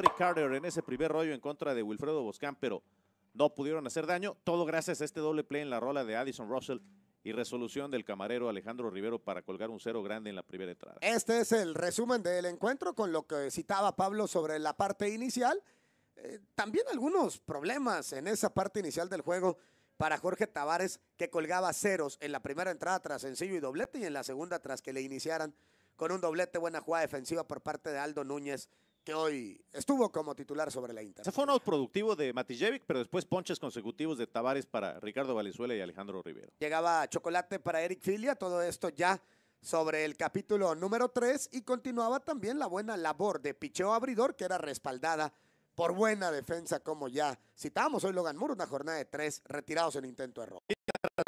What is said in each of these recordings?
y Carter en ese primer rollo en contra de Wilfredo Boscán, pero no pudieron hacer daño. Todo gracias a este doble play en la rola de Addison Russell y resolución del camarero Alejandro Rivero para colgar un cero grande en la primera entrada. Este es el resumen del encuentro con lo que citaba Pablo sobre la parte inicial. Eh, también algunos problemas en esa parte inicial del juego para Jorge Tavares, que colgaba ceros en la primera entrada tras sencillo y doblete y en la segunda tras que le iniciaran con un doblete. Buena jugada defensiva por parte de Aldo Núñez que hoy estuvo como titular sobre la Inter. Se fue un out productivo de Matijevic, pero después ponches consecutivos de Tavares para Ricardo Valenzuela y Alejandro Rivero. Llegaba chocolate para Eric Filia, todo esto ya sobre el capítulo número 3 y continuaba también la buena labor de picheo abridor que era respaldada por buena defensa, como ya citamos hoy Logan Muro, una jornada de tres retirados en intento de robo.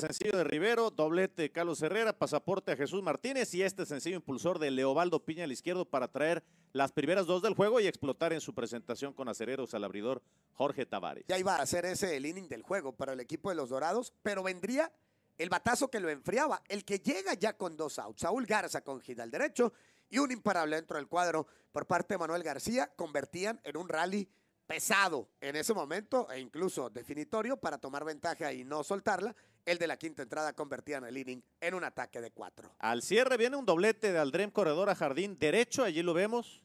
Sencillo de Rivero, doblete de Carlos Herrera, pasaporte a Jesús Martínez y este sencillo impulsor de Leobaldo Piña al izquierdo para traer las primeras dos del juego y explotar en su presentación con acereros al abridor Jorge Tavares. Ya iba a ser ese el inning del juego para el equipo de los Dorados, pero vendría el batazo que lo enfriaba, el que llega ya con dos outs. Saúl Garza con Gidal al derecho y un imparable dentro del cuadro por parte de Manuel García, convertían en un rally pesado en ese momento e incluso definitorio para tomar ventaja y no soltarla. El de la quinta entrada convertía en el inning en un ataque de cuatro. Al cierre viene un doblete de Aldrem Corredor a Jardín derecho, allí lo vemos.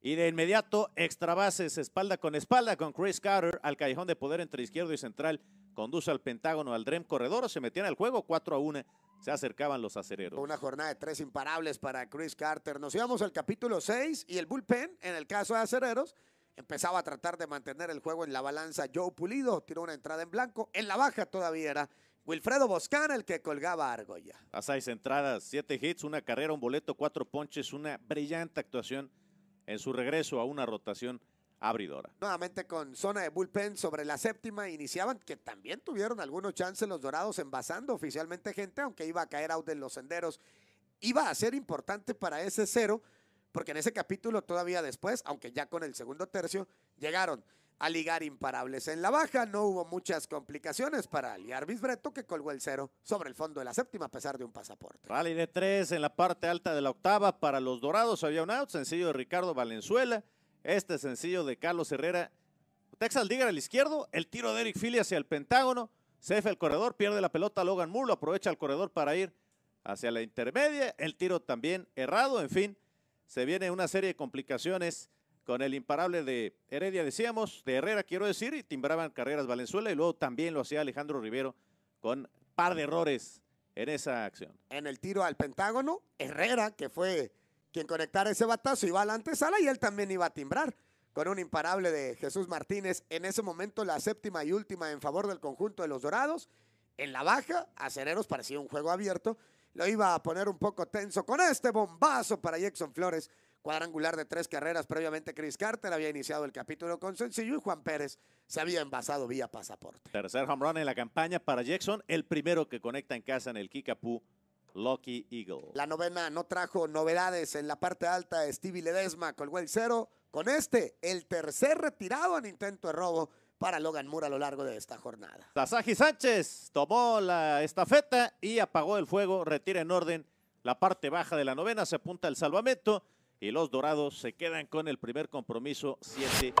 Y de inmediato, extra bases, espalda con espalda con Chris Carter al callejón de poder entre izquierdo y central. Conduce al Pentágono, al Drem Corredor, se en al juego 4 a 1. Se acercaban los acereros. Una jornada de tres imparables para Chris Carter. Nos íbamos al capítulo 6 y el bullpen, en el caso de acereros, empezaba a tratar de mantener el juego en la balanza. Joe Pulido tiró una entrada en blanco. En la baja todavía era Wilfredo Boscán el que colgaba Argolla. A seis entradas, siete hits, una carrera, un boleto, cuatro ponches, una brillante actuación en su regreso a una rotación abridora. Nuevamente con zona de bullpen sobre la séptima iniciaban, que también tuvieron algunos chances los Dorados envasando oficialmente gente, aunque iba a caer out en los senderos. Iba a ser importante para ese cero, porque en ese capítulo todavía después, aunque ya con el segundo tercio, llegaron ligar imparables. En la baja no hubo muchas complicaciones para aliar Bisbreto, que colgó el cero sobre el fondo de la séptima a pesar de un pasaporte. Rally de tres en la parte alta de la octava para los Dorados. Había un out, sencillo de Ricardo Valenzuela, este sencillo de Carlos Herrera. Texas Digger al izquierdo, el tiro de Eric Philly hacia el Pentágono. Cefa el corredor, pierde la pelota Logan Moore, aprovecha el corredor para ir hacia la intermedia. El tiro también errado, en fin, se viene una serie de complicaciones con el imparable de Heredia, decíamos, de Herrera, quiero decir, y timbraban carreras Valenzuela, y luego también lo hacía Alejandro Rivero con par de errores en esa acción. En el tiro al Pentágono, Herrera, que fue quien conectara ese batazo, iba a la antesala y él también iba a timbrar con un imparable de Jesús Martínez. En ese momento, la séptima y última en favor del conjunto de los Dorados. En la baja, a Acereros parecía un juego abierto. Lo iba a poner un poco tenso con este bombazo para Jackson Flores cuadrangular de tres carreras. Previamente, Chris Carter había iniciado el capítulo con sencillo y Juan Pérez se había envasado vía pasaporte. Tercer home run en la campaña para Jackson, el primero que conecta en casa en el Kickapoo. Lucky Eagle. La novena no trajo novedades en la parte alta. Stevie Ledesma colgó el cero. Con este, el tercer retirado en intento de robo para Logan Moore a lo largo de esta jornada. Sasaki Sánchez tomó la estafeta y apagó el fuego. Retira en orden la parte baja de la novena. Se apunta el salvamento y los Dorados se quedan con el primer compromiso 7